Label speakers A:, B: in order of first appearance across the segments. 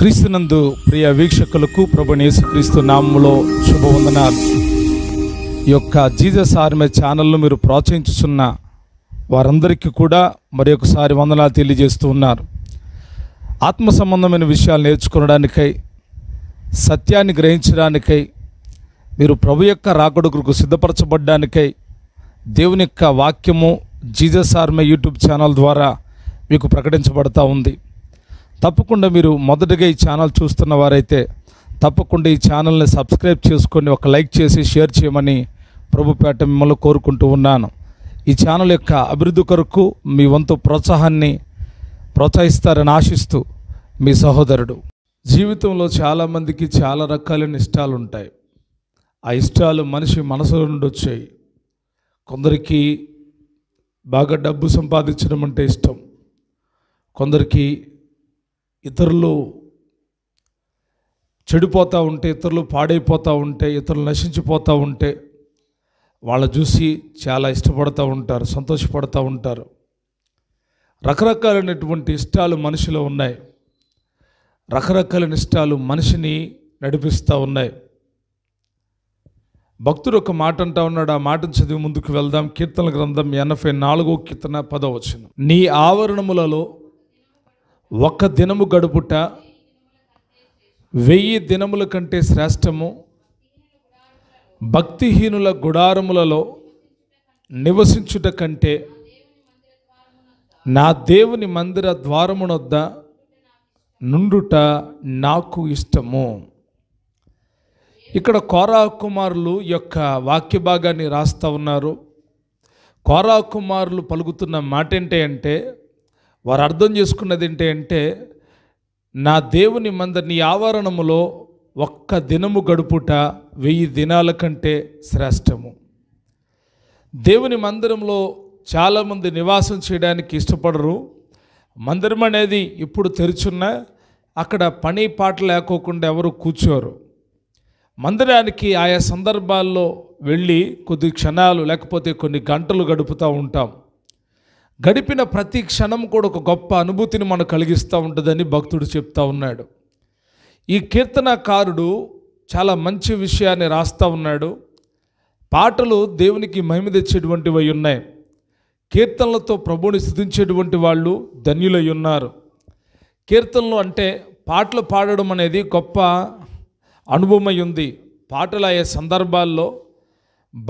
A: క్రీస్తునందు ప్రియ వీక్షకులకు ప్రభునేసు క్రీస్తు నామంలో శుభవందనాలు ఈ యొక్క జీజస్ ఆర్మే ఛానల్ను మీరు ప్రోత్సహించుతున్న వారందరికీ కూడా మరి ఒకసారి వందనాలు తెలియజేస్తూ ఉన్నారు ఆత్మ సంబంధమైన విషయాలు నేర్చుకోవడానికై సత్యాన్ని గ్రహించడానికై మీరు ప్రభు యొక్క రాకడుకు సిద్ధపరచబడ్డానికై దేవుని యొక్క వాక్యము జీజస్ ఆర్మే యూట్యూబ్ ఛానల్ ద్వారా మీకు ప్రకటించబడతా ఉంది తప్పకుండా మీరు మొదటగా ఈ ఛానల్ చూస్తున్న వారైతే తప్పకుండా ఈ ఛానల్ని సబ్స్క్రైబ్ చేసుకొని ఒక లైక్ చేసి షేర్ చేయమని ప్రభుపేట మిమ్మల్ని కోరుకుంటూ ఉన్నాను ఈ ఛానల్ యొక్క అభివృద్ధి కొరకు మీ వంతు ప్రోత్సాహాన్ని ప్రోత్సహిస్తారని ఆశిస్తూ మీ సహోదరుడు జీవితంలో చాలామందికి చాలా రకాలైన ఇష్టాలు ఉంటాయి ఆ ఇష్టాలు మనిషి మనసులో నుండి వచ్చాయి కొందరికి బాగా డబ్బు సంపాదించడం అంటే ఇష్టం కొందరికి ఇతరులు చెడిపోతూ ఉంటే ఇతరులు పాడైపోతూ ఉంటే ఇతరులు నశించిపోతూ ఉంటే వాళ్ళు చూసి చాలా ఇష్టపడుతూ ఉంటారు సంతోషపడుతూ ఉంటారు రకరకాలైనటువంటి ఇష్టాలు మనిషిలో ఉన్నాయి రకరకాలైన ఇష్టాలు మనిషిని నడిపిస్తూ ఉన్నాయి భక్తుడు ఒక మాట అంటా ఉన్నాడు ఆ మాటను చదివి ముందుకు వెళ్దాం కీర్తన గ్రంథం ఎనభై నాలుగో కీర్తన పదవచనం నీ ఆవరణములలో ఒక్క దినము గడుపుట వెయ్యి దినముల కంటే శ్రేష్టము భక్తిహీనుల గుడారములలో నివసించుట కంటే నా దేవుని మందిర ద్వారమునొద్ద నుండుట నాకు ఇష్టము ఇక్కడ కోరా కుమారులు యొక్క వాక్య భాగాన్ని రాస్తూ ఉన్నారు కోరా కుమారులు పలుకుతున్న మాట ఏంటంటే అంటే వారు అర్థం చేసుకున్నది ఏంటంటే నా దేవుని మందరి ఆవరణములో ఒక్క దినము గడుపుట వెయ్యి దినాల కంటే శ్రేష్టము దేవుని మందిరంలో చాలామంది నివాసం చేయడానికి ఇష్టపడరు మందిరం అనేది ఇప్పుడు తెరుచున్నా అక్కడ పని పాట లేకోకుండా ఎవరు కూర్చోరు మందిరానికి ఆయా సందర్భాల్లో వెళ్ళి కొద్ది క్షణాలు లేకపోతే కొన్ని గంటలు గడుపుతూ ఉంటాం గడిపిన ప్రతి క్షణం కూడా ఒక గొప్ప అనుభూతిని మనకు కలిగిస్తూ ఉంటుందని భక్తుడు చెప్తా ఉన్నాడు ఈ కీర్తనకారుడు చాలా మంచి విషయాన్ని రాస్తూ ఉన్నాడు పాటలు దేవునికి మహిమ తెచ్చేటువంటివి ఉన్నాయి కీర్తనలతో ప్రభువుని స్థుతించేటువంటి వాళ్ళు ధన్యులై ఉన్నారు కీర్తనలు అంటే పాటలు పాడడం అనేది గొప్ప అనుభవమై ఉంది పాటలు అయ్యే సందర్భాల్లో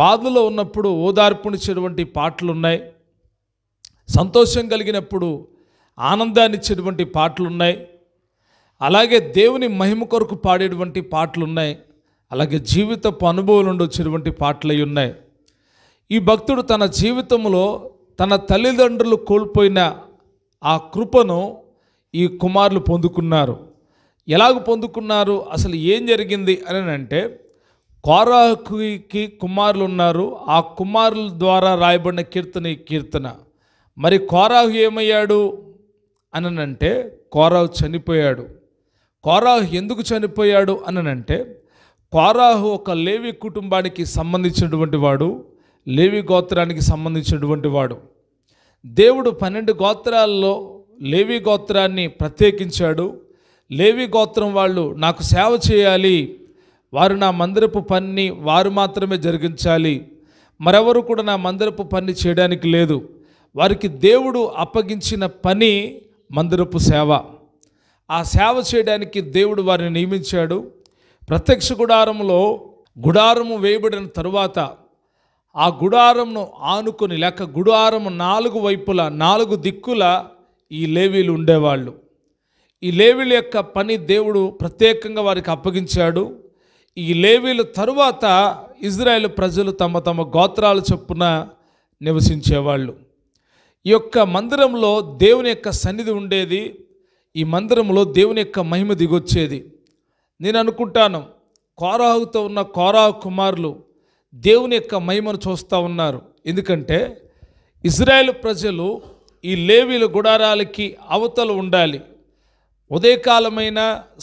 A: బాధలో ఉన్నప్పుడు ఓదార్పునిచ్చేటువంటి పాటలు ఉన్నాయి సంతోషం కలిగినప్పుడు ఆనందాన్ని ఇచ్చేటువంటి పాటలు ఉన్నాయి అలాగే దేవుని మహిమ కొరకు పాడేటువంటి పాటలు ఉన్నాయి అలాగే జీవితపు అనుభవం నుండి వచ్చేటువంటి పాటలు ఉన్నాయి ఈ భక్తుడు తన జీవితంలో తన తల్లిదండ్రులు కోల్పోయిన ఆ కృపను ఈ కుమారులు పొందుకున్నారు ఎలాగ పొందుకున్నారు అసలు ఏం జరిగింది అని అంటే కోరాహుకి కుమారులు ఉన్నారు ఆ కుమారుల ద్వారా రాయబడిన కీర్తన ఈ కీర్తన మరి కోరాహు ఏమయ్యాడు అననంటే కోరాహు చనిపోయాడు కోరాహు ఎందుకు చనిపోయాడు అననంటే కోరాహు ఒక లేవి కుటుంబానికి సంబంధించినటువంటి వాడు లేవి గోత్రానికి సంబంధించినటువంటి వాడు దేవుడు పన్నెండు గోత్రాల్లో లేవి గోత్రాన్ని ప్రత్యేకించాడు లేవి గోత్రం వాళ్ళు నాకు సేవ చేయాలి వారు నా మందిరపు పన్ని వారు మాత్రమే జరిగించాలి మరెవరు కూడా నా మందిరపు పని చేయడానికి లేదు వారికి దేవుడు అప్పగించిన పని మందిరపు సేవ ఆ సేవ చేయడానికి దేవుడు వారిని నియమించాడు ప్రత్యక్ష గుడారంలో గుడారము వేయబడిన తరువాత ఆ గుడారంను ఆనుకొని లేక గుడారము నాలుగు వైపుల నాలుగు దిక్కుల ఈ లేవీలు ఉండేవాళ్ళు ఈ లేవీల యొక్క పని దేవుడు ప్రత్యేకంగా వారికి అప్పగించాడు ఈ లేవీల తరువాత ఇజ్రాయేల్ ప్రజలు తమ తమ గోత్రాలు చొప్పున నివసించేవాళ్ళు ఈ యొక్క మందిరంలో దేవుని యొక్క సన్నిధి ఉండేది ఈ మందిరంలో దేవుని యొక్క మహిమ దిగొచ్చేది నేను అనుకుంటాను కోరాహుతో ఉన్న కోరాహు కుమారులు దేవుని యొక్క మహిమను చూస్తూ ఉన్నారు ఎందుకంటే ఇజ్రాయేల్ ప్రజలు ఈ లేవీల గుడారాలకి అవతలు ఉండాలి ఉదయకాలమైన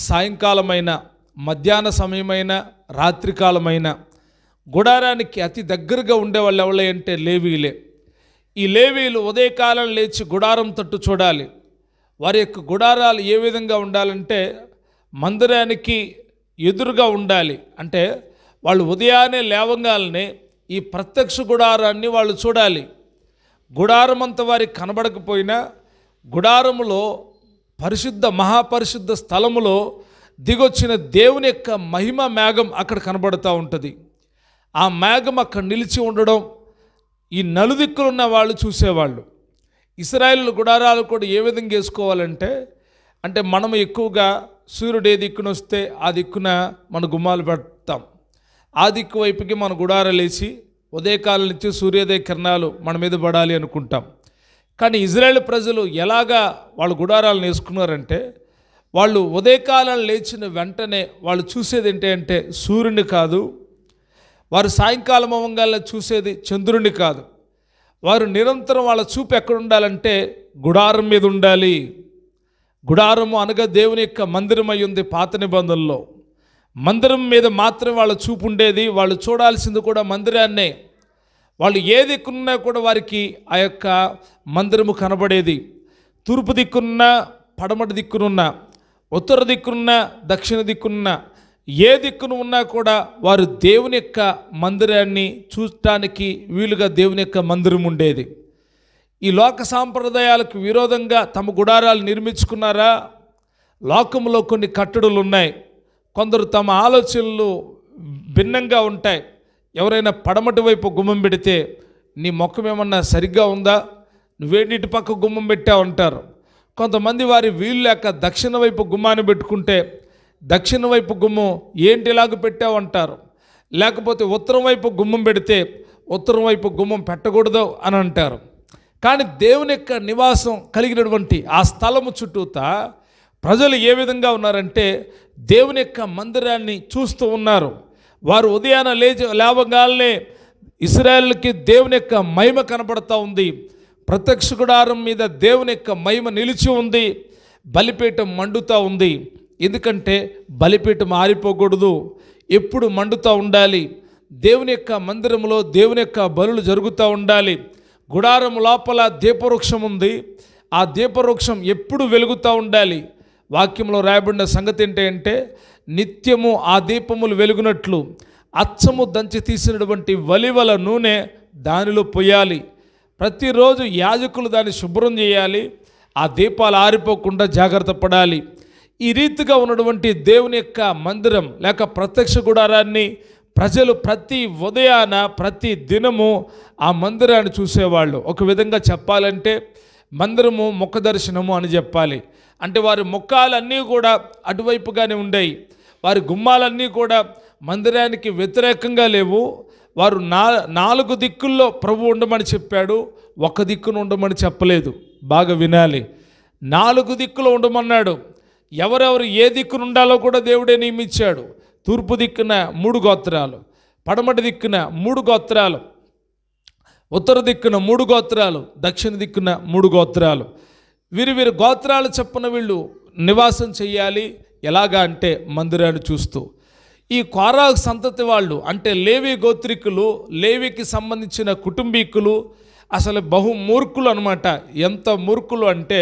A: సాయంకాలమైన మధ్యాహ్న సమయమైన రాత్రికాలమైన గుడారానికి అతి దగ్గరగా ఉండేవాళ్ళు ఎవరంటే అంటే లేవీలే ఈ లేవీలు ఉదయకాలం లేచి గుడారం తట్టు చూడాలి వారి యొక్క గుడారాలు ఏ విధంగా ఉండాలంటే మందిరానికి ఎదురుగా ఉండాలి అంటే వాళ్ళు ఉదయాన్నే లేవంగానే ఈ ప్రత్యక్ష గుడారాన్ని వాళ్ళు చూడాలి గుడారమంత వారికి కనబడకపోయినా గుడారములో పరిశుద్ధ మహాపరిశుద్ధ స్థలములో దిగొచ్చిన దేవుని యొక్క మహిమ మేఘం అక్కడ కనబడుతూ ఉంటుంది ఆ మేఘం అక్కడ నిలిచి ఉండడం ఈ నలుదిక్కులున్న వాళ్ళు చూసేవాళ్ళు ఇస్రాయల్ గుడారాలు కూడా ఏ విధంగా వేసుకోవాలంటే అంటే మనం ఎక్కువగా సూర్యుడు ఏ దిక్కున వస్తే ఆ దిక్కున మన గుమ్మాలు పెడతాం ఆ దిక్కు వైపుకి మన గుడారాలు వేసి ఉదయకాలం నుంచి సూర్యోదయ కిరణాలు మన మీద పడాలి అనుకుంటాం కానీ ఇజ్రాయేల్ ప్రజలు ఎలాగా వాళ్ళు గుడారాలు వేసుకున్నారంటే వాళ్ళు ఉదయకాలం లేచిన వెంటనే వాళ్ళు చూసేది ఏంటంటే సూర్యుని కాదు వారు సాయంకాలం అవంగాల్లో చూసేది చంద్రుడిని కాదు వారు నిరంతరం వాళ్ళ చూపు ఎక్కడ ఉండాలంటే గుడారం మీద ఉండాలి గుడారము అనగా దేవుని యొక్క మందిరం అయి ఉంది పాత నిబంధనలో మందిరం మీద మాత్రం వాళ్ళ చూపు ఉండేది వాళ్ళు చూడాల్సింది కూడా మందిరాన్నే వాళ్ళు ఏ దిక్కున్నా కూడా వారికి ఆ యొక్క మందిరము కనబడేది తూర్పు దిక్కున్న పడమటి దిక్కునున్న ఉత్తర దిక్కున్న దక్షిణ దిక్కున్న ఏ దిక్కును ఉన్నా కూడా వారు దేవుని యొక్క మందిరాన్ని చూడటానికి వీలుగా దేవుని యొక్క మందిరం ఉండేది ఈ లోక సాంప్రదాయాలకు విరోధంగా తమ గుడారాలు నిర్మించుకున్నారా లోకంలో కొన్ని కట్టడులు ఉన్నాయి కొందరు తమ ఆలోచనలు భిన్నంగా ఉంటాయి ఎవరైనా పడమటి వైపు గుమ్మం పెడితే నీ ముఖం ఏమన్నా సరిగ్గా ఉందా నువ్వేంటి పక్క గుమ్మం పెట్టా ఉంటారు కొంతమంది వారి వీలు లేక దక్షిణ వైపు గుమ్మాన్ని పెట్టుకుంటే దక్షిణ వైపు గుమ్మం ఏంటి ఇలాగ పెట్టావు అంటారు లేకపోతే ఉత్తరం వైపు గుమ్మం పెడితే ఉత్తరం వైపు గుమ్మం పెట్టకూడదు అని అంటారు కానీ దేవుని యొక్క నివాసం కలిగినటువంటి ఆ స్థలము చుట్టూత ప్రజలు ఏ విధంగా ఉన్నారంటే దేవుని యొక్క మందిరాన్ని చూస్తూ ఉన్నారు వారు ఉదయాన లేచి లేవగానే ఇస్రాయల్కి దేవుని యొక్క మహిమ కనబడుతూ ఉంది ప్రత్యక్ష గుడారం మీద దేవుని యొక్క మహిమ నిలిచి ఉంది బలిపీఠం మండుతూ ఉంది ఎందుకంటే బలిపీఠం ఆరిపోకూడదు ఎప్పుడు మండుతూ ఉండాలి దేవుని యొక్క మందిరంలో దేవుని యొక్క బలులు జరుగుతూ ఉండాలి గుడారం లోపల దీపవృక్షం ఉంది ఆ దీపవృక్షం ఎప్పుడు వెలుగుతూ ఉండాలి వాక్యంలో రాయబడిన సంగతి ఏంటంటే నిత్యము ఆ దీపములు వెలుగునట్లు అచ్చము దంచి తీసినటువంటి వలివల నూనె దానిలో పోయాలి ప్రతిరోజు యాజకులు దాన్ని శుభ్రం చేయాలి ఆ దీపాలు ఆరిపోకుండా జాగ్రత్త పడాలి ఈ రీతిగా ఉన్నటువంటి దేవుని యొక్క మందిరం లేక ప్రత్యక్ష గుడారాన్ని ప్రజలు ప్రతి ఉదయాన ప్రతి దినము ఆ మందిరాన్ని చూసేవాళ్ళు ఒక విధంగా చెప్పాలంటే మందిరము ముఖ దర్శనము అని చెప్పాలి అంటే వారి ముఖాలన్నీ కూడా అటువైపుగానే ఉండేవి వారి గుమ్మాలన్నీ కూడా మందిరానికి వ్యతిరేకంగా లేవు వారు నా నాలుగు దిక్కుల్లో ప్రభు ఉండమని చెప్పాడు ఒక దిక్కును ఉండమని చెప్పలేదు బాగా వినాలి నాలుగు దిక్కులు ఉండమన్నాడు ఎవరెవరు ఏ దిక్కున ఉండాలో కూడా దేవుడే నియమించాడు తూర్పు దిక్కున మూడు గోత్రాలు పడమటి దిక్కున మూడు గోత్రాలు ఉత్తర దిక్కున మూడు గోత్రాలు దక్షిణ దిక్కున మూడు గోత్రాలు వీరు వీరు గోత్రాలు చెప్పిన వీళ్ళు నివాసం చేయాలి ఎలాగా అంటే మందిరాన్ని చూస్తూ ఈ కోరా సంతతి వాళ్ళు అంటే లేవి గోత్రికులు లేవికి సంబంధించిన కుటుంబీకులు అసలు బహుమూర్ఖులు అనమాట ఎంత మూర్ఖులు అంటే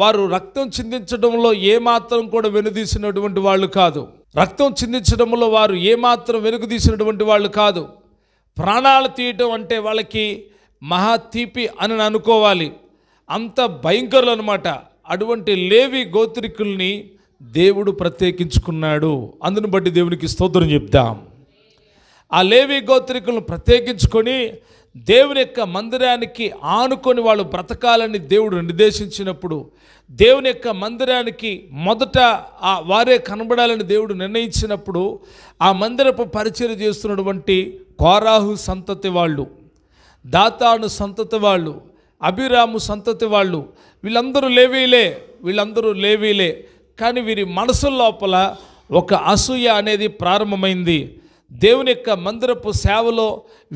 A: వారు రక్తం చిందించడంలో ఏమాత్రం కూడా వెనుదీసినటువంటి వాళ్ళు కాదు రక్తం చిందించడంలో వారు ఏమాత్రం వెనుకదీసినటువంటి వాళ్ళు కాదు ప్రాణాలు తీయటం అంటే వాళ్ళకి మహా తీపి అని అనుకోవాలి అంత భయంకరులు అనమాట అటువంటి లేవి గోత్రికుల్ని దేవుడు ప్రత్యేకించుకున్నాడు అందును బట్టి దేవునికి స్తోత్రం చెప్తాం ఆ లేవి గోత్రికులను ప్రత్యేకించుకొని దేవుని యొక్క మందిరానికి ఆనుకొని వాళ్ళు బ్రతకాలని దేవుడు నిర్దేశించినప్పుడు దేవుని యొక్క మందిరానికి మొదట ఆ వారే కనబడాలని దేవుడు నిర్ణయించినప్పుడు ఆ మందిరపు పరిచయం చేస్తున్నటువంటి కోరాహు సంతతి వాళ్ళు దాతాను సంతతి వాళ్ళు అభిరాము సంతతి వాళ్ళు వీళ్ళందరూ లేవీలే వీళ్ళందరూ లేవీలే కానీ వీరి మనసు లోపల ఒక అసూయ అనేది ప్రారంభమైంది దేవుని యొక్క మందిరపు సేవలో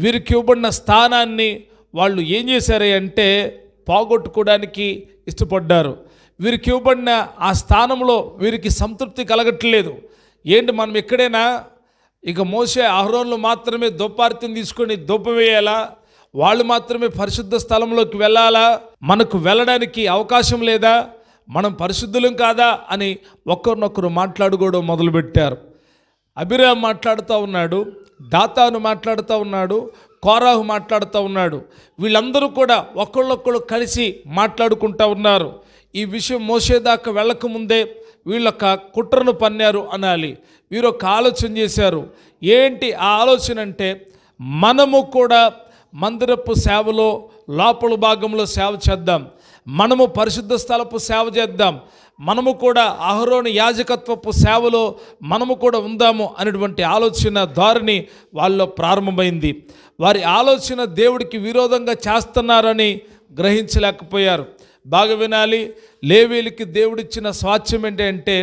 A: వీరికి ఇవ్వబడిన స్థానాన్ని వాళ్ళు ఏం చేశారు అంటే పోగొట్టుకోవడానికి ఇష్టపడ్డారు వీరికి ఇవ్వబడిన ఆ స్థానంలో వీరికి సంతృప్తి కలగట్లేదు ఏంటి మనం ఎక్కడైనా ఇక మోసే ఆహ్రోన్లు మాత్రమే దొప్పార్తిని తీసుకొని వేయాలా వాళ్ళు మాత్రమే పరిశుద్ధ స్థలంలోకి వెళ్ళాలా మనకు వెళ్ళడానికి అవకాశం లేదా మనం పరిశుద్ధులం కాదా అని ఒకరినొకరు మాట్లాడుకోవడం మొదలుపెట్టారు అభిరామ్ మాట్లాడుతూ ఉన్నాడు దాతాను మాట్లాడుతూ ఉన్నాడు కోరాహు మాట్లాడుతూ ఉన్నాడు వీళ్ళందరూ కూడా ఒకళ్ళొక్కళ్ళు కలిసి మాట్లాడుకుంటూ ఉన్నారు ఈ విషయం మోసేదాకా వెళ్ళకముందే వీళ్ళొక కుట్రను పన్నారు అనాలి వీరు ఒక ఆలోచన చేశారు ఏంటి ఆ ఆలోచన అంటే మనము కూడా మందిరపు సేవలో లోపల భాగంలో సేవ చేద్దాం మనము పరిశుద్ధ స్థలపు సేవ చేద్దాం మనము కూడా అహరోని యాజకత్వపు సేవలో మనము కూడా ఉందాము అనేటువంటి ఆలోచన దారిని వాళ్ళలో ప్రారంభమైంది వారి ఆలోచన దేవుడికి విరోధంగా చేస్తున్నారని గ్రహించలేకపోయారు బాగా వినాలి లేవీలకి దేవుడిచ్చిన ఏంటి అంటే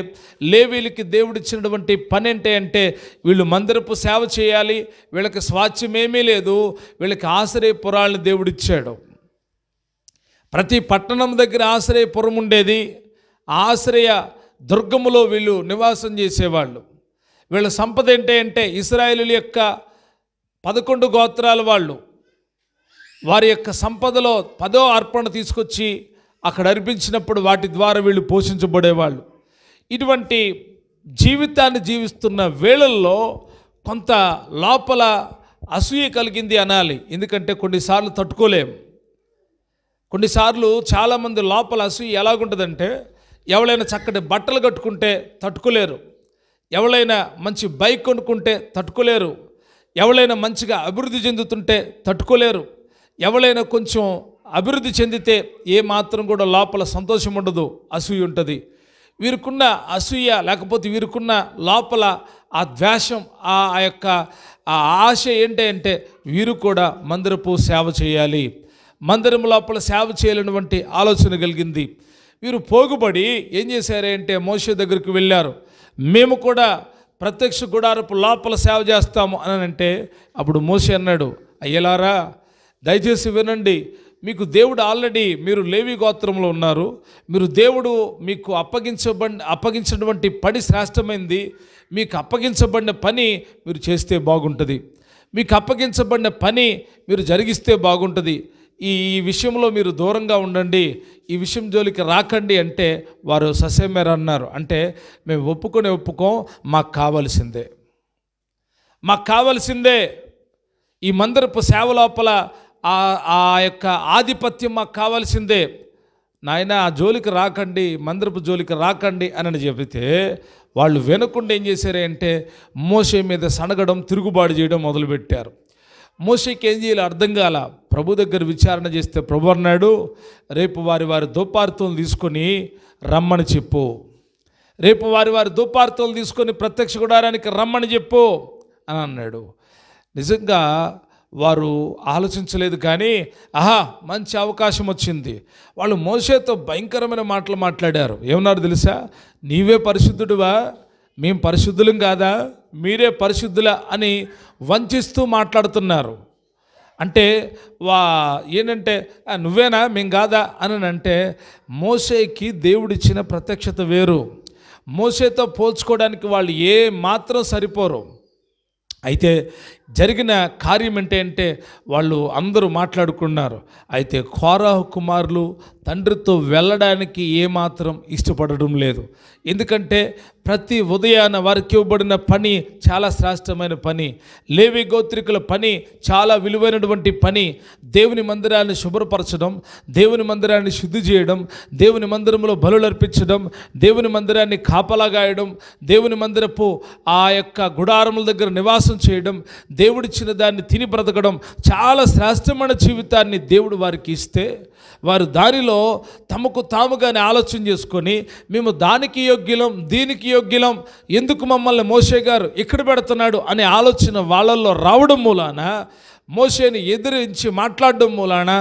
A: లేవీలకి దేవుడిచ్చినటువంటి పని ఏంటి అంటే వీళ్ళు మందిరపు సేవ చేయాలి వీళ్ళకి స్వాస్థ్యం ఏమీ లేదు వీళ్ళకి ఆశ్రయపురాలను దేవుడిచ్చాడు ప్రతి పట్టణం దగ్గర ఆశ్రయపురం ఉండేది ఆశ్రయ దుర్గములో వీళ్ళు నివాసం చేసేవాళ్ళు వీళ్ళ సంపద ఏంటి అంటే ఇస్రాయేలుల యొక్క పదకొండు గోత్రాల వాళ్ళు వారి యొక్క సంపదలో పదో అర్పణ తీసుకొచ్చి అక్కడ అర్పించినప్పుడు వాటి ద్వారా వీళ్ళు పోషించబడేవాళ్ళు ఇటువంటి జీవితాన్ని జీవిస్తున్న వేళల్లో కొంత లోపల అసూయ కలిగింది అనాలి ఎందుకంటే కొన్నిసార్లు తట్టుకోలేము కొన్నిసార్లు చాలామంది లోపల అసూయ ఎలాగుంటుందంటే ఎవరైనా చక్కటి బట్టలు కట్టుకుంటే తట్టుకోలేరు ఎవరైనా మంచి బైక్ కొనుక్కుంటే తట్టుకోలేరు ఎవరైనా మంచిగా అభివృద్ధి చెందుతుంటే తట్టుకోలేరు ఎవరైనా కొంచెం అభివృద్ధి చెందితే ఏ మాత్రం కూడా లోపల సంతోషం ఉండదు అసూయ ఉంటుంది వీరికున్న అసూయ లేకపోతే వీరికున్న లోపల ఆ ద్వేషం ఆ యొక్క ఆ ఆశ ఏంటి అంటే వీరు కూడా మందిరపు సేవ చేయాలి మందిరం లోపల సేవ చేయాలన్నటువంటి ఆలోచన కలిగింది వీరు పోగుబడి ఏం చేశారంటే మోసే దగ్గరికి వెళ్ళారు మేము కూడా ప్రత్యక్ష గుడారపు లోపల సేవ చేస్తాము అని అంటే అప్పుడు మోసే అన్నాడు అయ్యలారా దయచేసి వినండి మీకు దేవుడు ఆల్రెడీ మీరు లేవి గోత్రంలో ఉన్నారు మీరు దేవుడు మీకు అప్పగించబడి అప్పగించినటువంటి పని శ్రేష్టమైంది మీకు అప్పగించబడిన పని మీరు చేస్తే బాగుంటుంది మీకు అప్పగించబడిన పని మీరు జరిగిస్తే బాగుంటుంది ఈ విషయంలో మీరు దూరంగా ఉండండి ఈ విషయం జోలికి రాకండి అంటే వారు ససేమేర అన్నారు అంటే మేము ఒప్పుకునే ఒప్పుకోం మాకు కావలసిందే మాకు కావలసిందే ఈ మందిరపు సేవ లోపల ఆ యొక్క ఆధిపత్యం మాకు కావాల్సిందే నాయన ఆ జోలికి రాకండి మందిరపు జోలికి రాకండి అని చెబితే వాళ్ళు వెనుకుండా ఏం చేశారంటే మోసే మీద సనగడం తిరుగుబాటు చేయడం మొదలుపెట్టారు మోసకి ఏం చేయాలి అర్థం కాల ప్రభు దగ్గర విచారణ చేస్తే ప్రభు అన్నాడు రేపు వారి వారి దుపార్తులు తీసుకొని రమ్మని చెప్పు రేపు వారి వారి దుపార్తులు తీసుకొని ప్రత్యక్ష గుడారానికి రమ్మని చెప్పు అని అన్నాడు నిజంగా వారు ఆలోచించలేదు కానీ ఆహా మంచి అవకాశం వచ్చింది వాళ్ళు మోసేతో భయంకరమైన మాటలు మాట్లాడారు ఏమన్నారు తెలుసా నీవే పరిశుద్ధుడువా మేము పరిశుద్ధులం కాదా మీరే పరిశుద్ధులా అని వంచిస్తూ మాట్లాడుతున్నారు అంటే వా ఏంటంటే నువ్వేనా మేం కాదా అని అంటే మోసేకి దేవుడిచ్చిన ప్రత్యక్షత వేరు మోసేతో పోల్చుకోవడానికి వాళ్ళు ఏ మాత్రం సరిపోరు అయితే జరిగిన కార్యం అంటే అంటే వాళ్ళు అందరూ మాట్లాడుకున్నారు అయితే కోరాహు కుమారులు తండ్రితో వెళ్ళడానికి ఏమాత్రం ఇష్టపడడం లేదు ఎందుకంటే ప్రతి ఉదయాన వారికి ఇవ్వబడిన పని చాలా శ్రేష్టమైన పని లేవి గోత్రికుల పని చాలా విలువైనటువంటి పని దేవుని మందిరాన్ని శుభ్రపరచడం దేవుని మందిరాన్ని శుద్ధి చేయడం దేవుని మందిరంలో బలులు అర్పించడం దేవుని మందిరాన్ని కాపలాగాయడం దేవుని మందిరపు ఆ యొక్క గుడారముల దగ్గర నివాసం చేయడం దేవుడిచ్చిన దాన్ని తిని బ్రతకడం చాలా శ్రేష్టమైన జీవితాన్ని దేవుడు వారికి ఇస్తే వారు దానిలో తమకు తాముగానే ఆలోచన చేసుకొని మేము దానికి యోగ్యులం దీనికి యోగ్యులం ఎందుకు మమ్మల్ని మోసే గారు ఇక్కడ పెడుతున్నాడు అనే ఆలోచన వాళ్ళల్లో రావడం మూలాన మోసేని ఎదిరించి మాట్లాడడం మూలాన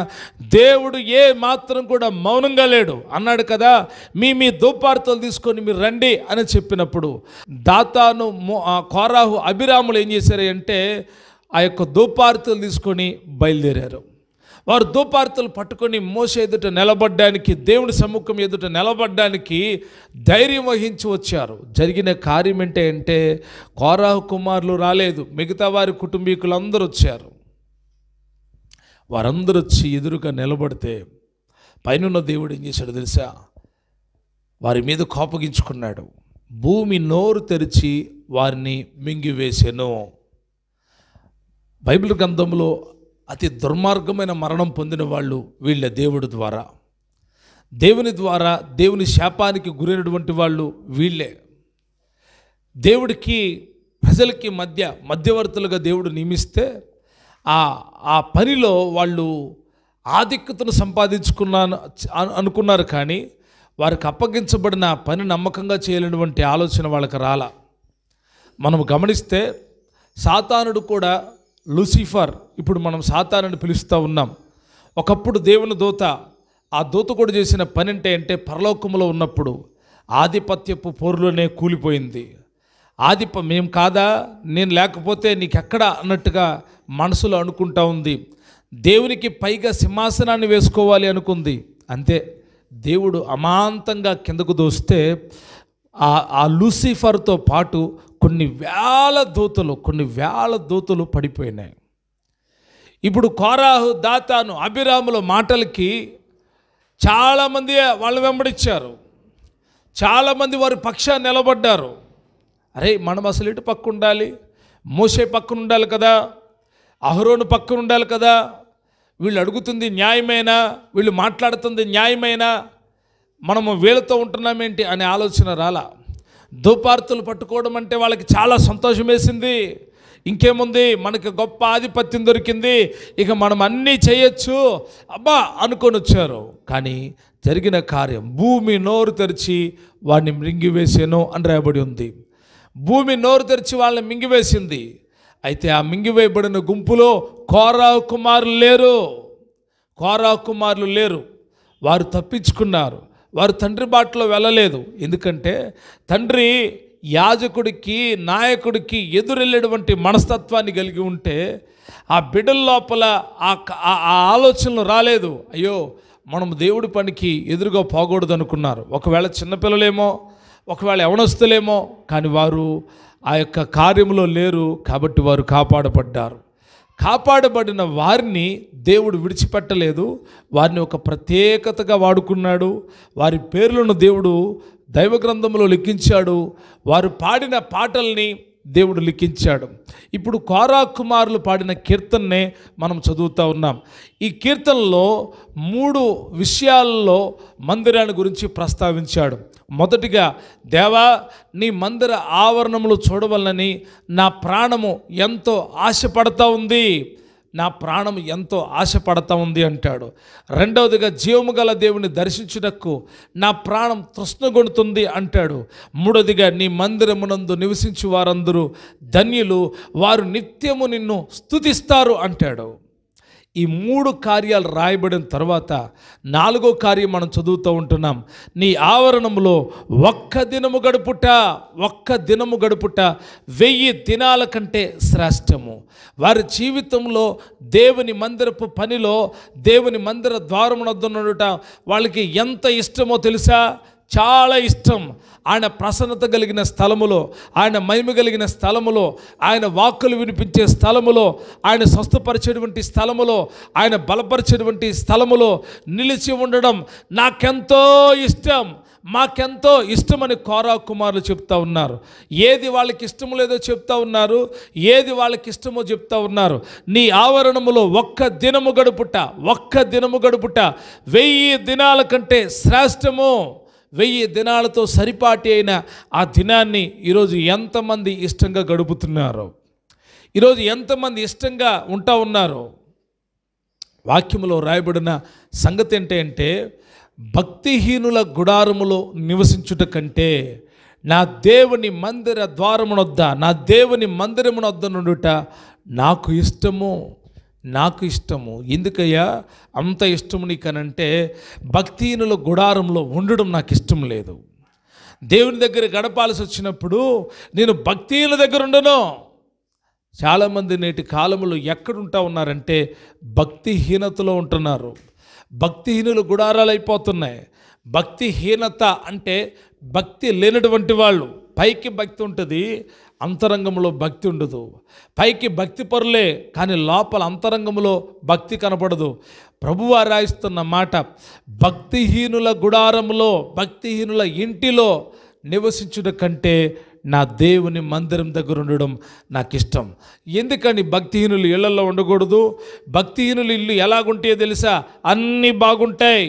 A: దేవుడు ఏ మాత్రం కూడా మౌనంగా లేడు అన్నాడు కదా మీ మీ దూపార్తలు తీసుకొని మీరు రండి అని చెప్పినప్పుడు దాతాను కోరాహు అభిరాములు ఏం చేశారు అంటే ఆ యొక్క దూపార్తలు తీసుకొని బయలుదేరారు వారు దూపార్తలు పట్టుకొని మోస ఎదుట నిలబడ్డానికి దేవుని సముఖం ఎదుట నిలబడ్డానికి ధైర్యం వహించి వచ్చారు జరిగిన కార్యం ఏంటంటే కోరాహు కుమారులు రాలేదు మిగతా వారి కుటుంబీకులందరూ వచ్చారు వారందరూ వచ్చి ఎదురుగా నిలబడితే పైనున్న దేవుడు ఏం చేశాడు తెలుసా వారి మీద కోపగించుకున్నాడు భూమి నోరు తెరిచి వారిని మింగివేశాను బైబిల్ గ్రంథంలో అతి దుర్మార్గమైన మరణం పొందిన వాళ్ళు వీళ్ళ దేవుడి ద్వారా దేవుని ద్వారా దేవుని శాపానికి గురైనటువంటి వాళ్ళు వీళ్ళే దేవుడికి ప్రజలకి మధ్య మధ్యవర్తులుగా దేవుడు నియమిస్తే ఆ పనిలో వాళ్ళు ఆధిక్యతను సంపాదించుకున్నాను అనుకున్నారు కానీ వారికి అప్పగించబడిన పని నమ్మకంగా చేయలేటువంటి ఆలోచన వాళ్ళకి రాల మనం గమనిస్తే సాతానుడు కూడా లూసిఫర్ ఇప్పుడు మనం సాతానుడు పిలుస్తూ ఉన్నాం ఒకప్పుడు దేవుని దూత ఆ దూత కూడా చేసిన పని అంటే అంటే పరలోకంలో ఉన్నప్పుడు ఆధిపత్యపు పోరులోనే కూలిపోయింది ఆదిప మేం కాదా నేను లేకపోతే నీకెక్కడ అన్నట్టుగా మనసులో అనుకుంటా ఉంది దేవునికి పైగా సింహాసనాన్ని వేసుకోవాలి అనుకుంది అంతే దేవుడు అమాంతంగా కిందకు దోస్తే ఆ లూసిఫర్తో పాటు కొన్ని వేల దూతలు కొన్ని వేల దూతలు పడిపోయినాయి ఇప్పుడు కోరాహు దాతాను అభిరాముల మాటలకి చాలామంది వాళ్ళు వెంబడించారు చాలామంది వారి పక్షాన్ని నిలబడ్డారు అరే మనం అసలు ఇటు పక్క ఉండాలి మోసే పక్కన ఉండాలి కదా అహరోను పక్కన ఉండాలి కదా వీళ్ళు అడుగుతుంది న్యాయమేనా వీళ్ళు మాట్లాడుతుంది న్యాయమేనా మనము వీళ్ళతో ఉంటున్నామేంటి అనే ఆలోచన రాలా దూపార్తులు పట్టుకోవడం అంటే వాళ్ళకి చాలా సంతోషం వేసింది ఇంకేముంది మనకి గొప్ప ఆధిపత్యం దొరికింది ఇక మనం అన్నీ చేయొచ్చు అబ్బా అనుకొని వచ్చారు కానీ జరిగిన కార్యం భూమి నోరు తెరిచి వాడిని మృంగివేసాను అని రాయబడి ఉంది భూమి నోరు తెరిచి వాళ్ళని మింగివేసింది అయితే ఆ మింగివేయబడిన గుంపులో కోరా కుమారులు లేరు కోరా కుమారులు లేరు వారు తప్పించుకున్నారు వారు తండ్రి బాటలో వెళ్ళలేదు ఎందుకంటే తండ్రి యాజకుడికి నాయకుడికి ఎదురెళ్ళేటువంటి మనస్తత్వాన్ని కలిగి ఉంటే ఆ బిడ్డల లోపల ఆ ఆలోచనలు రాలేదు అయ్యో మనం దేవుడి పనికి ఎదురుగా పోకూడదు అనుకున్నారు ఒకవేళ చిన్నపిల్లలేమో ఒకవేళ ఎవనొస్తలేమో కానీ వారు ఆ యొక్క కార్యంలో లేరు కాబట్టి వారు కాపాడబడ్డారు కాపాడబడిన వారిని దేవుడు విడిచిపెట్టలేదు వారిని ఒక ప్రత్యేకతగా వాడుకున్నాడు వారి పేర్లను దేవుడు దైవ గ్రంథంలో లెక్కించాడు వారు పాడిన పాటల్ని దేవుడు లిఖించాడు ఇప్పుడు కారా కుమారులు పాడిన కీర్తన్నే మనం చదువుతూ ఉన్నాం ఈ కీర్తనలో మూడు విషయాల్లో మందిరాన్ని గురించి ప్రస్తావించాడు మొదటిగా దేవా నీ మందిర ఆవరణములు చూడవలని నా ప్రాణము ఎంతో ఆశపడతా ఉంది నా ప్రాణం ఎంతో ఆశపడతా ఉంది అంటాడు రెండవదిగా జీవము గల దేవుని దర్శించుటకు నా ప్రాణం తృష్ణగొడుతుంది అంటాడు మూడవదిగా నీ మందిరమునందు నివసించు వారందరూ ధన్యులు వారు నిత్యము నిన్ను స్థుతిస్తారు అంటాడు ఈ మూడు కార్యాలు రాయబడిన తర్వాత నాలుగో కార్యం మనం చదువుతూ ఉంటున్నాం నీ ఆవరణంలో ఒక్క దినము గడుపుట ఒక్క దినము గడుపుట వెయ్యి దినాల కంటే శ్రేష్టము వారి జీవితంలో దేవుని మందిరపు పనిలో దేవుని మందిర ద్వారమునొద్దనుట వాళ్ళకి ఎంత ఇష్టమో తెలుసా చాలా ఇష్టం ఆయన ప్రసన్నత కలిగిన స్థలములో ఆయన మహిమ కలిగిన స్థలములో ఆయన వాక్కులు వినిపించే స్థలములో ఆయన స్వస్థపరిచేటువంటి స్థలములో ఆయన బలపరిచేటువంటి స్థలములో నిలిచి ఉండడం నాకెంతో ఇష్టం మాకెంతో ఇష్టమని కోరా కుమారులు చెప్తా ఉన్నారు ఏది వాళ్ళకి ఇష్టము లేదో చెప్తా ఉన్నారు ఏది వాళ్ళకి ఇష్టమో చెప్తా ఉన్నారు నీ ఆవరణములో ఒక్క దినము గడుపుట ఒక్క దినము గడుపుట వెయ్యి దినాల కంటే శ్రేష్టము వెయ్యి దినాలతో సరిపాటి అయిన ఆ దినాన్ని ఈరోజు ఎంతమంది ఇష్టంగా గడుపుతున్నారు ఈరోజు ఎంతమంది ఇష్టంగా ఉంటా ఉన్నారు వాక్యములో రాయబడిన సంగతి ఏంటంటే భక్తిహీనుల గుడారములో నివసించుట కంటే నా దేవుని మందిర ద్వారమునొద్ద నా దేవుని మందిరమునొద్ద నుండుట నాకు ఇష్టము నాకు ఇష్టము ఎందుకయ్యా అంత ఇష్టము నీకనంటే భక్తిహీనుల గుడారంలో ఉండడం నాకు ఇష్టం లేదు దేవుని దగ్గర గడపాల్సి వచ్చినప్పుడు నేను భక్తిహీనుల దగ్గర ఉండను చాలామంది నేటి కాలంలో ఎక్కడుంటా ఉన్నారంటే భక్తిహీనతలో ఉంటున్నారు భక్తిహీనులు గుడారాలు అయిపోతున్నాయి భక్తిహీనత అంటే భక్తి లేనటువంటి వాళ్ళు పైకి భక్తి ఉంటుంది అంతరంగంలో భక్తి ఉండదు పైకి భక్తి పరులే కానీ లోపల అంతరంగంలో భక్తి కనపడదు ప్రభువారు రాయిస్తున్న మాట భక్తిహీనుల గుడారంలో భక్తిహీనుల ఇంటిలో నివసించుట కంటే నా దేవుని మందిరం దగ్గర ఉండడం నాకు ఇష్టం ఎందుకని భక్తిహీనులు ఇళ్లలో ఉండకూడదు భక్తిహీనులు ఇల్లు ఎలాగుంటాయో తెలుసా అన్నీ బాగుంటాయి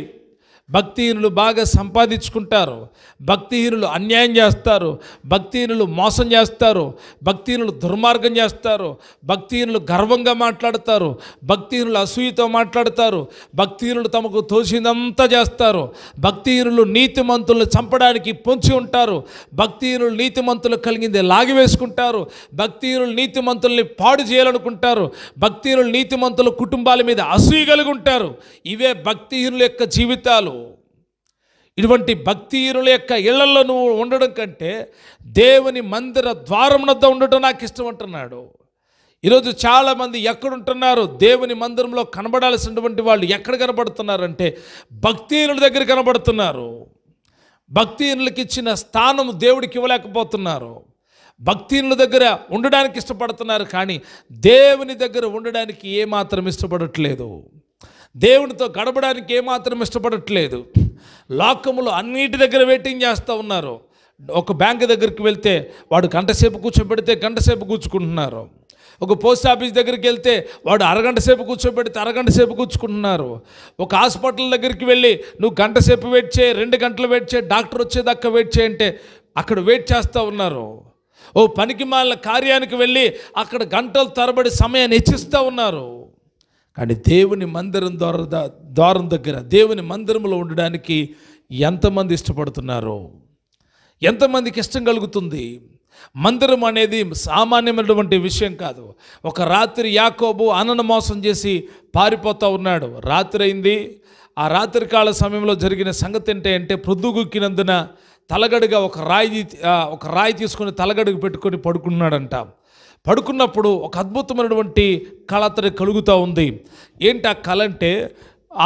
A: భక్తిహీనులు బాగా సంపాదించుకుంటారు భక్తిహీనులు అన్యాయం చేస్తారు భక్తిహీనులు మోసం చేస్తారు భక్తిహీనులు దుర్మార్గం చేస్తారు భక్తిహీనులు గర్వంగా మాట్లాడతారు భక్తిహీనులు అసూయతో మాట్లాడతారు భక్తిహీనులు తమకు తోచిందంతా చేస్తారు భక్తిహీనులు నీతిమంతులను చంపడానికి పొంచి ఉంటారు భక్తిహీనులు నీతిమంతులు కలిగింది లాగివేసుకుంటారు భక్తిహీనులు నీతిమంతుల్ని పాడు చేయాలనుకుంటారు భక్తిహీనులు నీతిమంతుల కుటుంబాల మీద అసూయ కలిగి ఉంటారు ఇవే భక్తిహీనుల యొక్క జీవితాలు ఇటువంటి భక్తిహీనుల యొక్క ఇళ్లలో నువ్వు ఉండడం కంటే దేవుని మందిర ద్వారమునద్ద ఉండటం నాకు ఇష్టం అంటున్నాడు ఈరోజు చాలామంది ఎక్కడుంటున్నారు దేవుని మందిరంలో కనబడాల్సినటువంటి వాళ్ళు ఎక్కడ కనబడుతున్నారంటే భక్తిహీనుల దగ్గర కనబడుతున్నారు భక్తిహీనులకు ఇచ్చిన స్థానం దేవుడికి ఇవ్వలేకపోతున్నారు భక్తిహీనుల దగ్గర ఉండడానికి ఇష్టపడుతున్నారు కానీ దేవుని దగ్గర ఉండడానికి ఏమాత్రం ఇష్టపడట్లేదు దేవునితో గడపడానికి ఏమాత్రం ఇష్టపడట్లేదు లాకములు అన్నిటి దగ్గర వెయిటింగ్ చేస్తూ ఉన్నారు ఒక బ్యాంక్ దగ్గరికి వెళ్తే వాడు గంటసేపు కూర్చోబెడితే గంటసేపు కూర్చుకుంటున్నారు ఒక పోస్ట్ ఆఫీస్ దగ్గరికి వెళ్తే వాడు అరగంట సేపు కూర్చోబెడితే అరగంట సేపు కూర్చుకుంటున్నారు ఒక హాస్పిటల్ దగ్గరికి వెళ్ళి నువ్వు గంట సేపు వెయిట్ చేయి రెండు గంటలు వెయిట్ చేయి డాక్టర్ వచ్చేదాకా వెయిట్ చేయంటే అక్కడ వెయిట్ చేస్తూ ఉన్నారు ఓ పనికి మాలిన కార్యానికి వెళ్ళి అక్కడ గంటల తరబడి సమయాన్ని హెచ్చిస్తూ ఉన్నారు కానీ దేవుని మందిరం ద్వారా ద్వారం దగ్గర దేవుని మందిరంలో ఉండడానికి ఎంతమంది ఇష్టపడుతున్నారు ఎంతమందికి ఇష్టం కలుగుతుంది మందిరం అనేది సామాన్యమైనటువంటి విషయం కాదు ఒక రాత్రి యాకోబు అనన మోసం చేసి పారిపోతూ ఉన్నాడు రాత్రి అయింది ఆ రాత్రికాల సమయంలో జరిగిన సంగతి ఏంటి అంటే ప్రొద్దుగుక్కినందున తలగడుగా ఒక రాయి ఒక రాయి తీసుకుని తలగడుగు పెట్టుకొని పడుకున్నాడంట పడుకున్నప్పుడు ఒక అద్భుతమైనటువంటి కళ అతడి కలుగుతూ ఉంది ఏంటి ఆ కళ అంటే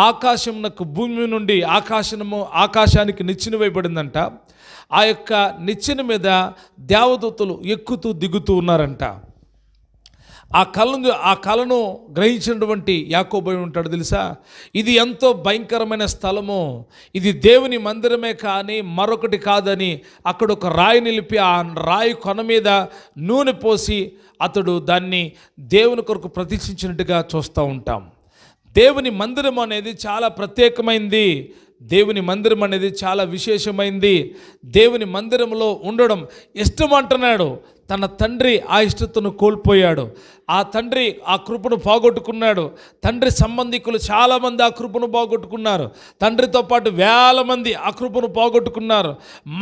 A: ఆకాశంనకు భూమి నుండి ఆకాశము ఆకాశానికి నిచ్చిన వేయబడిందంట ఆ యొక్క నిచ్చెన మీద దేవదూతలు ఎక్కుతూ దిగుతూ ఉన్నారంట ఆ కళను ఆ కళను గ్రహించినటువంటి యాకోబోయి ఉంటాడు తెలుసా ఇది ఎంతో భయంకరమైన స్థలము ఇది దేవుని మందిరమే కానీ మరొకటి కాదని అక్కడ ఒక రాయి నిలిపి ఆ రాయి కొన మీద నూనె పోసి అతడు దాన్ని దేవుని కొరకు ప్రతీక్షించినట్టుగా చూస్తూ ఉంటాం దేవుని మందిరం అనేది చాలా ప్రత్యేకమైంది దేవుని మందిరం అనేది చాలా విశేషమైంది దేవుని మందిరంలో ఉండడం ఇష్టం అంటున్నాడు తన తండ్రి ఆ ఇష్టతను కోల్పోయాడు ఆ తండ్రి ఆ కృపను పోగొట్టుకున్నాడు తండ్రి సంబంధికులు చాలామంది ఆ కృపను పోగొట్టుకున్నారు తండ్రితో పాటు వేల మంది ఆ కృపను పోగొట్టుకున్నారు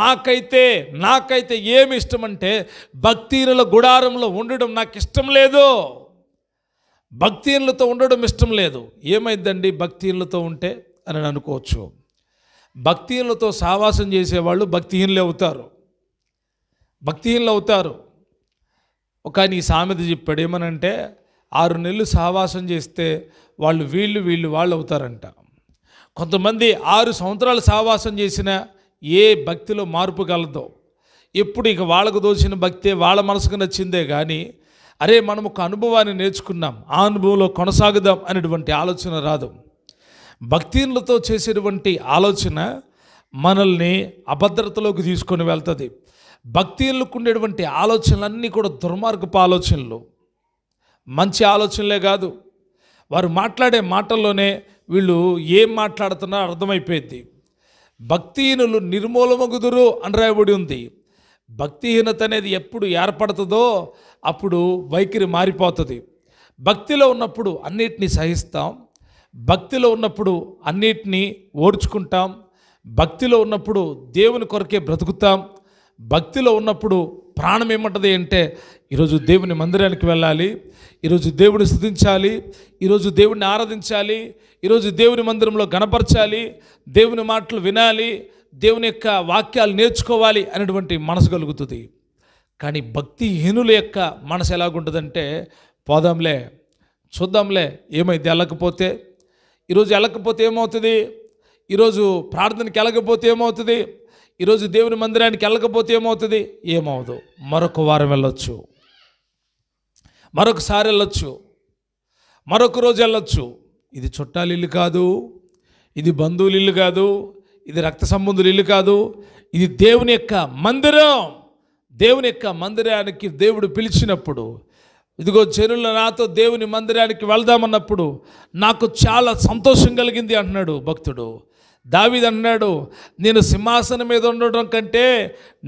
A: మాకైతే నాకైతే ఏమి ఇష్టమంటే అంటే గుడారంలో ఉండడం నాకు ఇష్టం లేదు భక్తిహీనులతో ఉండడం ఇష్టం లేదు ఏమైందండి భక్తిహీనులతో ఉంటే అని అనుకోవచ్చు భక్తిహీనులతో సావాసం చేసేవాళ్ళు భక్తిహీనులు అవుతారు భక్తిహీనులు అవుతారు ఒక నీ సామెత చెప్పాడు ఏమనంటే ఆరు నెలలు సావాసం చేస్తే వాళ్ళు వీళ్ళు వీళ్ళు వాళ్ళు అవుతారంట కొంతమంది ఆరు సంవత్సరాలు సావాసం చేసిన ఏ భక్తిలో మార్పు కలదు ఎప్పుడు ఇక వాళ్ళకు దోచిన భక్తే వాళ్ళ మనసుకు నచ్చిందే కానీ అరే మనం ఒక అనుభవాన్ని నేర్చుకున్నాం ఆ అనుభవంలో కొనసాగుదాం అనేటువంటి ఆలోచన రాదు భక్తిలతో చేసేటువంటి ఆలోచన మనల్ని అభద్రతలోకి తీసుకొని వెళ్తుంది భక్తిలకు ఉండేటువంటి ఆలోచనలన్నీ కూడా దుర్మార్గపు ఆలోచనలు మంచి ఆలోచనలే కాదు వారు మాట్లాడే మాటల్లోనే వీళ్ళు ఏం మాట్లాడుతున్నారో అర్థమైపోయింది భక్తిహీనులు నిర్మూలమగుదురు అని రాయబడి ఉంది భక్తిహీనత అనేది ఎప్పుడు ఏర్పడుతుందో అప్పుడు వైఖరి మారిపోతుంది భక్తిలో ఉన్నప్పుడు అన్నిటినీ సహిస్తాం భక్తిలో ఉన్నప్పుడు అన్నిటినీ ఓడ్చుకుంటాం భక్తిలో ఉన్నప్పుడు దేవుని కొరకే బ్రతుకుతాం భక్తిలో ఉన్నప్పుడు ప్రాణం ఏమంటుంది అంటే ఈరోజు దేవుని మందిరానికి వెళ్ళాలి ఈరోజు దేవుని స్థుతించాలి ఈరోజు దేవుని ఆరాధించాలి ఈరోజు దేవుని మందిరంలో గణపరచాలి దేవుని మాటలు వినాలి దేవుని యొక్క వాక్యాలు నేర్చుకోవాలి అనేటువంటి మనసు కలుగుతుంది కానీ భక్తి హీనుల యొక్క మనసు ఎలాగుంటుందంటే పోదాంలే చూద్దాంలే ఏమైతే వెళ్ళకపోతే ఈరోజు వెళ్ళకపోతే ఏమవుతుంది ఈరోజు ప్రార్థనకి వెళ్ళకపోతే ఏమవుతుంది ఈరోజు దేవుని మందిరానికి వెళ్ళకపోతే ఏమవుతుంది ఏమవుదు మరొక వారం వెళ్ళొచ్చు మరొకసారి వెళ్ళొచ్చు మరొక రోజు వెళ్ళొచ్చు ఇది చుట్టాలు ఇల్లు కాదు ఇది బంధువులు ఇల్లు కాదు ఇది రక్త సంబంధులు ఇల్లు కాదు ఇది దేవుని యొక్క మందిరం దేవుని యొక్క మందిరానికి దేవుడు పిలిచినప్పుడు ఇదిగో జనుల నాతో దేవుని మందిరానికి వెళ్దామన్నప్పుడు నాకు చాలా సంతోషం కలిగింది అంటున్నాడు భక్తుడు దావిది అన్నాడు నేను సింహాసనం మీద ఉండడం కంటే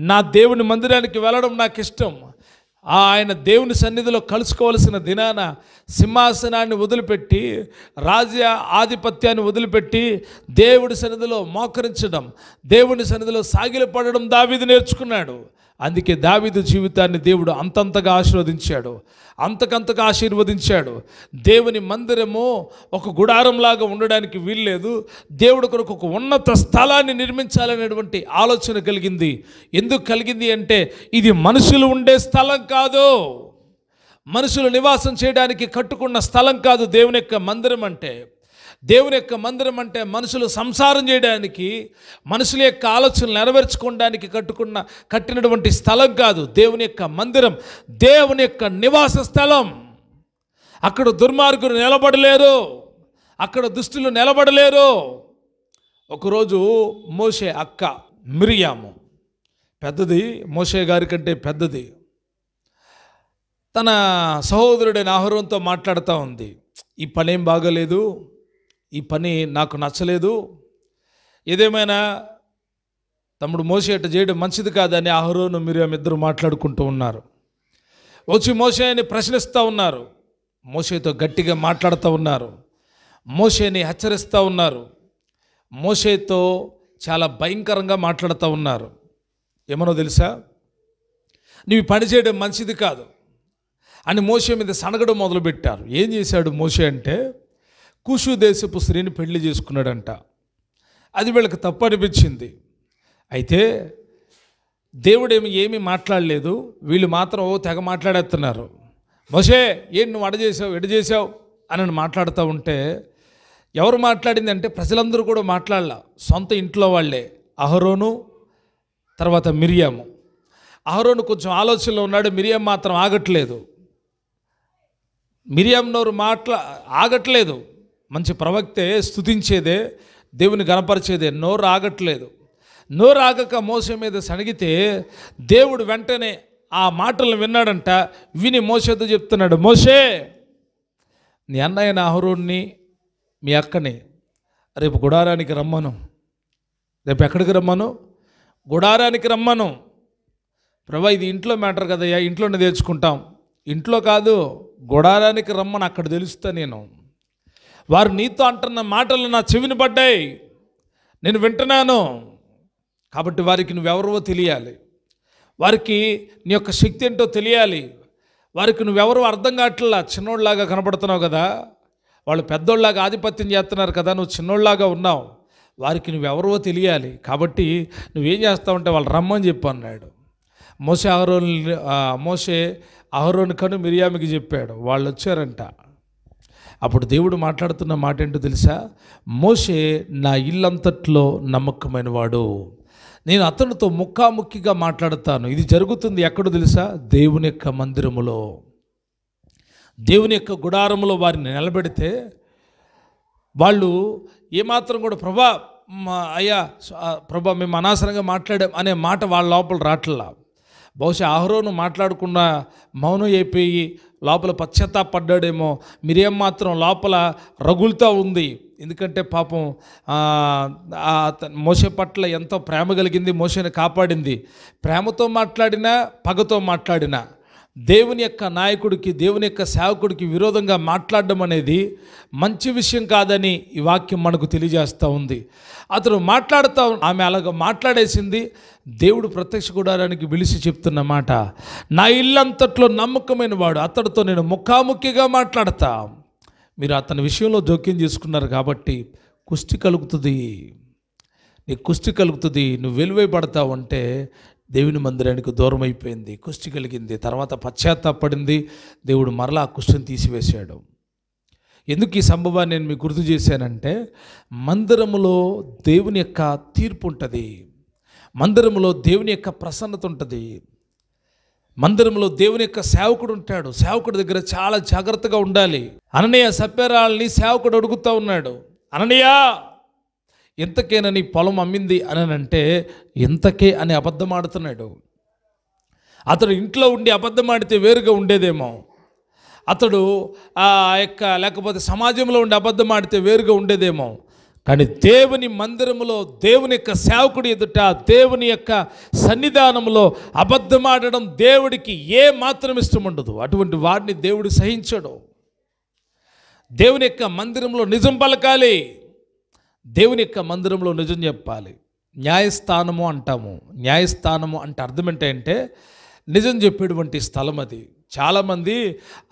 A: నా దేవుని మందిరానికి వెళ్ళడం నాకు ఇష్టం ఆయన దేవుని సన్నిధిలో కలుసుకోవలసిన దినాన సింహాసనాన్ని వదిలిపెట్టి రాజ్య ఆధిపత్యాన్ని వదిలిపెట్టి దేవుడి సన్నిధిలో మోకరించడం దేవుని సన్నిధిలో సాగిలపడడం దావిది నేర్చుకున్నాడు అందుకే దావిదు జీవితాన్ని దేవుడు అంతంతగా ఆశీర్వదించాడు అంతకంతగా ఆశీర్వదించాడు దేవుని మందిరము ఒక గుడారంలాగా ఉండడానికి వీల్లేదు దేవుడు కొరకు ఒక ఉన్నత స్థలాన్ని నిర్మించాలనేటువంటి ఆలోచన కలిగింది ఎందుకు కలిగింది అంటే ఇది మనుషులు ఉండే స్థలం కాదు మనుషులు నివాసం చేయడానికి కట్టుకున్న స్థలం కాదు దేవుని యొక్క మందిరం అంటే దేవుని యొక్క మందిరం అంటే మనుషులు సంసారం చేయడానికి మనుషుల యొక్క ఆలోచనలు నెరవేర్చుకోవడానికి కట్టుకున్న కట్టినటువంటి స్థలం కాదు దేవుని యొక్క మందిరం దేవుని యొక్క నివాస స్థలం అక్కడ దుర్మార్గులు నిలబడలేరు అక్కడ దుష్టులు నిలబడలేరు ఒకరోజు మోసే అక్క మిరియాము పెద్దది మోసే గారి కంటే పెద్దది తన సహోదరుడైన ఆహారంతో మాట్లాడుతూ ఉంది ఈ పనేం బాగలేదు ఈ పని నాకు నచ్చలేదు ఏదేమైనా తమ్ముడు మోసేట చేయడం మంచిది కాదని అహరోను మీరు ఇద్దరు మాట్లాడుకుంటూ ఉన్నారు వచ్చి మోసేని ప్రశ్నిస్తూ ఉన్నారు మోసేతో గట్టిగా మాట్లాడుతూ ఉన్నారు మోసేని హెచ్చరిస్తూ ఉన్నారు మోసేతో చాలా భయంకరంగా మాట్లాడుతూ ఉన్నారు ఏమనో తెలుసా నీవు పని చేయడం మంచిది కాదు అని మోసే మీద సనగడం మొదలుపెట్టారు ఏం చేశాడు మోసే అంటే కుషు దేశపు స్త్రీని పెళ్లి చేసుకున్నాడంట అది వీళ్ళకి తప్పు అనిపించింది అయితే దేవుడేమి ఏమీ మాట్లాడలేదు వీళ్ళు మాత్రం ఓ తెగ మాట్లాడేస్తున్నారు మోషే ఏం నువ్వు అడజేసావు ఎడజేసావు అని మాట్లాడుతూ ఉంటే ఎవరు మాట్లాడింది అంటే ప్రజలందరూ కూడా మాట్లాడాల సొంత ఇంట్లో వాళ్ళే అహరోను తర్వాత మిరియాము అహరోను కొంచెం ఆలోచనలో ఉన్నాడు మిరియం మాత్రం ఆగట్లేదు మిరియం నోరు మాట్లా ఆగట్లేదు మంచి ప్రవక్తే స్థుతించేదే దేవుని గనపరిచేదే నోరు ఆగట్లేదు నోరు ఆగక మోస మీద సణిగితే దేవుడు వెంటనే ఆ మాటలను విన్నాడంట విని మోసేతో చెప్తున్నాడు మోసే నీ అన్నయ్య నా అహరుణ్ణి మీ అక్కని రేపు గుడారానికి రమ్మను రేపు ఎక్కడికి రమ్మను గుడారానికి రమ్మను ప్రభా ఇది ఇంట్లో మ్యాటర్ కదయ్యా ఇంట్లోనే తెచ్చుకుంటాం ఇంట్లో కాదు గుడారానికి రమ్మని అక్కడ తెలుస్తా నేను వారు నీతో అంటున్న మాటలు నా చెవిని పడ్డాయి నేను వింటున్నాను కాబట్టి వారికి నువ్వెవరో తెలియాలి వారికి నీ యొక్క శక్తి ఏంటో తెలియాలి వారికి నువ్వెవరో అర్థం కావట్లా చిన్నోళ్ళలాగా కనబడుతున్నావు కదా వాళ్ళు పెద్దోళ్ళలాగా ఆధిపత్యం చేస్తున్నారు కదా నువ్వు చిన్నోళ్ళలాగా ఉన్నావు వారికి నువ్వెవరో తెలియాలి కాబట్టి నువ్వేం అంటే వాళ్ళు రమ్మని చెప్పు అన్నాడు మోసే అహరోన్ మోసే అహరోన్ కను మిరియామికి చెప్పాడు వాళ్ళు వచ్చారంట అప్పుడు దేవుడు మాట్లాడుతున్న మాట ఏంటో తెలుసా మోషే నా ఇల్లంతట్లో నమ్మకమైన వాడు నేను అతనితో ముక్కాముక్కిగా మాట్లాడతాను ఇది జరుగుతుంది ఎక్కడో తెలుసా దేవుని యొక్క మందిరములో దేవుని యొక్క గుడారములో వారిని నిలబెడితే వాళ్ళు ఏమాత్రం కూడా ప్రభా అయ్యా ప్రభా మేము అనాసరంగా మాట్లాడాం అనే మాట వాళ్ళ లోపల రాట్లా బహుశా ఆహరోను మాట్లాడకుండా మౌనం అయిపోయి లోపల పడ్డాడేమో మిరియం మాత్రం లోపల రగులుతూ ఉంది ఎందుకంటే పాపం మోసే పట్ల ఎంతో ప్రేమ కలిగింది మోసేని కాపాడింది ప్రేమతో మాట్లాడినా పగతో మాట్లాడినా దేవుని యొక్క నాయకుడికి దేవుని యొక్క సేవకుడికి విరోధంగా మాట్లాడడం అనేది మంచి విషయం కాదని ఈ వాక్యం మనకు తెలియజేస్తూ ఉంది అతను మాట్లాడుతూ ఆమె అలాగ మాట్లాడేసింది దేవుడు ప్రత్యక్ష గుడారానికి పిలిచి చెప్తున్నమాట నా ఇల్లంతట్లో నమ్మకమైన వాడు అతడితో నేను ముఖాముఖిగా మాట్లాడతా మీరు అతని విషయంలో జోక్యం చేసుకున్నారు కాబట్టి కుష్టి కలుగుతుంది నీ కుష్టి కలుగుతుంది నువ్వు వెలువై పడతావు అంటే దేవుని మందిరానికి దూరం అయిపోయింది కుష్టి కలిగింది తర్వాత పశ్చాత్తాపడింది దేవుడు మరలా ఆ కుష్టిని తీసివేశాడు ఎందుకు ఈ సంభవాన్ని నేను మీకు గుర్తు చేశానంటే మందిరములో దేవుని యొక్క తీర్పు ఉంటుంది మందిరములో దేవుని యొక్క ప్రసన్నత ఉంటుంది మందిరంలో దేవుని యొక్క సేవకుడు ఉంటాడు సేవకుడి దగ్గర చాలా జాగ్రత్తగా ఉండాలి అననీయ సప్పేరాలని సేవకుడు అడుగుతూ ఉన్నాడు అననీయా ఎంతకేనని పొలం అమ్మింది అని అంటే ఎంతకే అని అబద్ధం ఆడుతున్నాడు అతడు ఇంట్లో ఉండి అబద్ధం ఆడితే వేరుగా ఉండేదేమో అతడు ఆ యొక్క లేకపోతే సమాజంలో ఉండి అబద్ధం ఆడితే వేరుగా ఉండేదేమో కానీ దేవుని మందిరంలో దేవుని యొక్క సేవకుడు ఎదుట దేవుని యొక్క సన్నిధానంలో అబద్ధమాడడం దేవుడికి ఏ మాత్రం ఇష్టం ఉండదు అటువంటి వాడిని దేవుడు సహించడు దేవుని యొక్క మందిరంలో నిజం పలకాలి దేవుని యొక్క మందిరంలో నిజం చెప్పాలి న్యాయస్థానము అంటాము న్యాయస్థానము అంటే అర్థం ఏంటంటే నిజం చెప్పేటువంటి స్థలం అది చాలామంది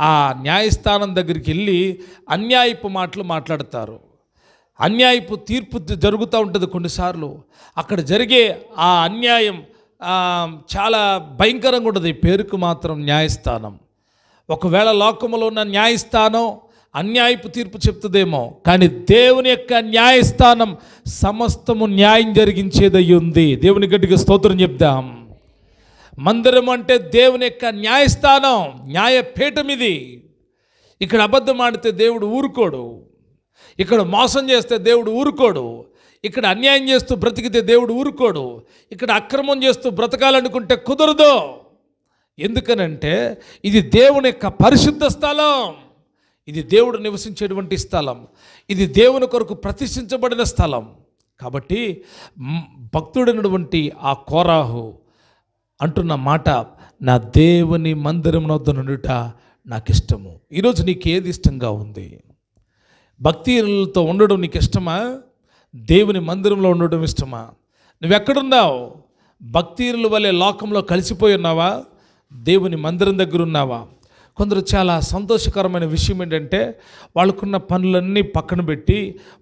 A: ఆ న్యాయస్థానం దగ్గరికి వెళ్ళి అన్యాయపు మాటలు మాట్లాడతారు అన్యాయపు తీర్పు జరుగుతూ ఉంటుంది కొన్నిసార్లు అక్కడ జరిగే ఆ అన్యాయం చాలా భయంకరంగా ఉంటుంది పేరుకు మాత్రం న్యాయస్థానం ఒకవేళ లోకంలో ఉన్న న్యాయస్థానం అన్యాయపు తీర్పు చెప్తుందేమో కానీ దేవుని యొక్క న్యాయస్థానం సమస్తము న్యాయం జరిగించేదై ఉంది దేవుని గట్టిగా స్తోత్రం చెప్దాం మందిరం అంటే దేవుని యొక్క న్యాయస్థానం న్యాయపీఠం ఇది ఇక్కడ అబద్ధం ఆడితే దేవుడు ఊరుకోడు ఇక్కడ మోసం చేస్తే దేవుడు ఊరుకోడు ఇక్కడ అన్యాయం చేస్తూ బ్రతికితే దేవుడు ఊరుకోడు ఇక్కడ అక్రమం చేస్తూ బ్రతకాలనుకుంటే కుదరదు ఎందుకనంటే ఇది దేవుని యొక్క పరిశుద్ధ స్థలం ఇది దేవుడు నివసించేటువంటి స్థలం ఇది దేవుని కొరకు ప్రతిష్ఠించబడిన స్థలం కాబట్టి భక్తుడైనటువంటి ఆ కోరాహు అంటున్న మాట నా దేవుని మందిరం వద్ద నుండుట నాకు ఇష్టము ఈరోజు నీకు ఏది ఇష్టంగా ఉంది భక్తితో ఉండడం నీకు ఇష్టమా దేవుని మందిరంలో ఉండడం ఇష్టమా నువ్వెక్కడున్నావు భక్తీరుల వలె లోకంలో కలిసిపోయి ఉన్నావా దేవుని మందిరం దగ్గర ఉన్నావా కొందరు చాలా సంతోషకరమైన విషయం ఏంటంటే వాళ్ళకున్న పనులన్నీ పక్కన పెట్టి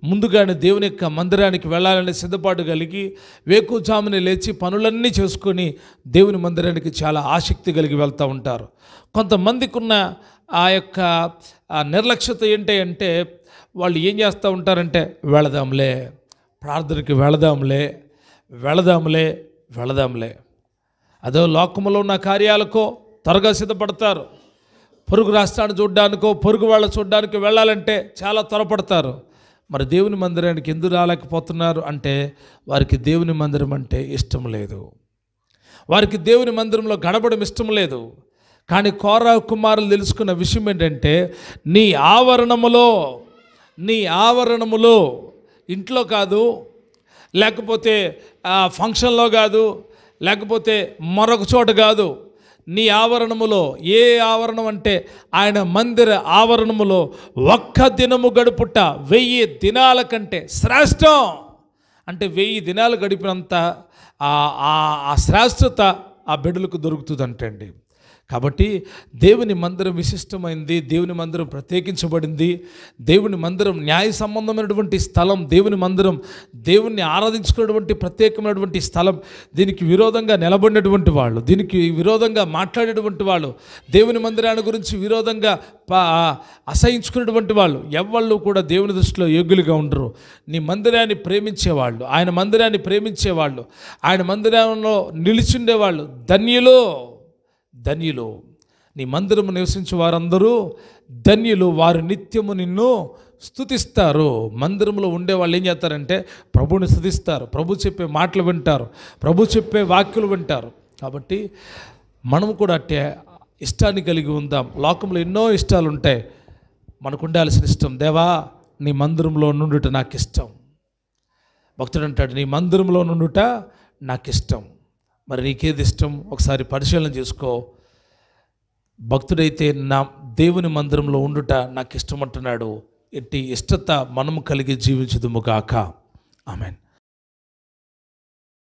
A: ముందుగానే దేవుని యొక్క మందిరానికి వెళ్ళాలనే సిద్ధపాటు కలిగి వేకుజాముని లేచి పనులన్నీ చేసుకొని దేవుని మందిరానికి చాలా ఆసక్తి కలిగి వెళ్తూ ఉంటారు కొంతమందికి ఉన్న ఆ యొక్క నిర్లక్ష్యత ఏంటి అంటే వాళ్ళు ఏం చేస్తూ ఉంటారంటే వెళదాంలే ప్రార్థనకి వెళదాంలే వెళదాంలే వెళదాంలే అదో లోకంలో ఉన్న కార్యాలకో త్వరగా సిద్ధపడతారు పొరుగు రాష్ట్రాన్ని చూడ్డానికో పొరుగు వాళ్ళ చూడ్డానికి వెళ్ళాలంటే చాలా త్వరపడతారు మరి దేవుని మందిరానికి ఎందుకు రాలేకపోతున్నారు అంటే వారికి దేవుని మందిరం అంటే ఇష్టం లేదు వారికి దేవుని మందిరంలో గడపడం ఇష్టం లేదు కానీ కోరా కుమారులు తెలుసుకున్న విషయం ఏంటంటే నీ ఆవరణములో నీ ఆవరణములో ఇంట్లో కాదు లేకపోతే ఫంక్షన్లో కాదు లేకపోతే మరొక చోట కాదు నీ ఆవరణములో ఏ ఆవరణం అంటే ఆయన మందిర ఆవరణములో ఒక్క దినము గడుపుట వెయ్యి దినాల కంటే శ్రేష్టం అంటే వెయ్యి దినాలు గడిపినంత ఆ శ్రేష్టత ఆ బిడ్డలకు దొరుకుతుంది అండి కాబట్టి దేవుని మందిరం విశిష్టమైంది దేవుని మందిరం ప్రత్యేకించబడింది దేవుని మందిరం న్యాయ సంబంధమైనటువంటి స్థలం దేవుని మందిరం దేవుణ్ణి ఆరాధించుకున్నటువంటి ప్రత్యేకమైనటువంటి స్థలం దీనికి విరోధంగా నిలబడినటువంటి వాళ్ళు దీనికి విరోధంగా మాట్లాడేటువంటి వాళ్ళు దేవుని మందిరాన్ని గురించి విరోధంగా అసహించుకున్నటువంటి వాళ్ళు ఎవళ్ళు కూడా దేవుని దృష్టిలో యోగ్యులుగా ఉండరు నీ మందిరాన్ని ప్రేమించేవాళ్ళు ఆయన మందిరాన్ని ప్రేమించేవాళ్ళు ఆయన మందిరంలో నిలిచిండేవాళ్ళు ధన్యులో ధన్యులు నీ మందిరము నివసించే వారందరూ ధన్యులు వారు నిత్యము నిన్ను స్థుతిస్తారు మందిరంలో ఉండే వాళ్ళు ఏం చేస్తారంటే ప్రభుని స్థుతిస్తారు ప్రభు చెప్పే మాటలు వింటారు ప్రభు చెప్పే వాక్యలు వింటారు కాబట్టి మనము కూడా అట్టే ఇష్టాన్ని కలిగి ఉందాం లోకంలో ఎన్నో ఇష్టాలు ఉంటాయి మనకు ఉండాల్సిన ఇష్టం దేవా నీ మందిరంలో నుండుట నాకు ఇష్టం భక్తుడు అంటాడు నీ మందిరంలో నుండుట నాకు ఇష్టం మరి నీకేది ఇష్టం ఒకసారి పరిశీలన చేసుకో భక్తుడైతే నా దేవుని మందిరంలో ఉండుట నాకు ఇష్టం అంటున్నాడు ఎట్టి ఇష్టత మనము కలిగి జీవించదుము కాక ఆమెన్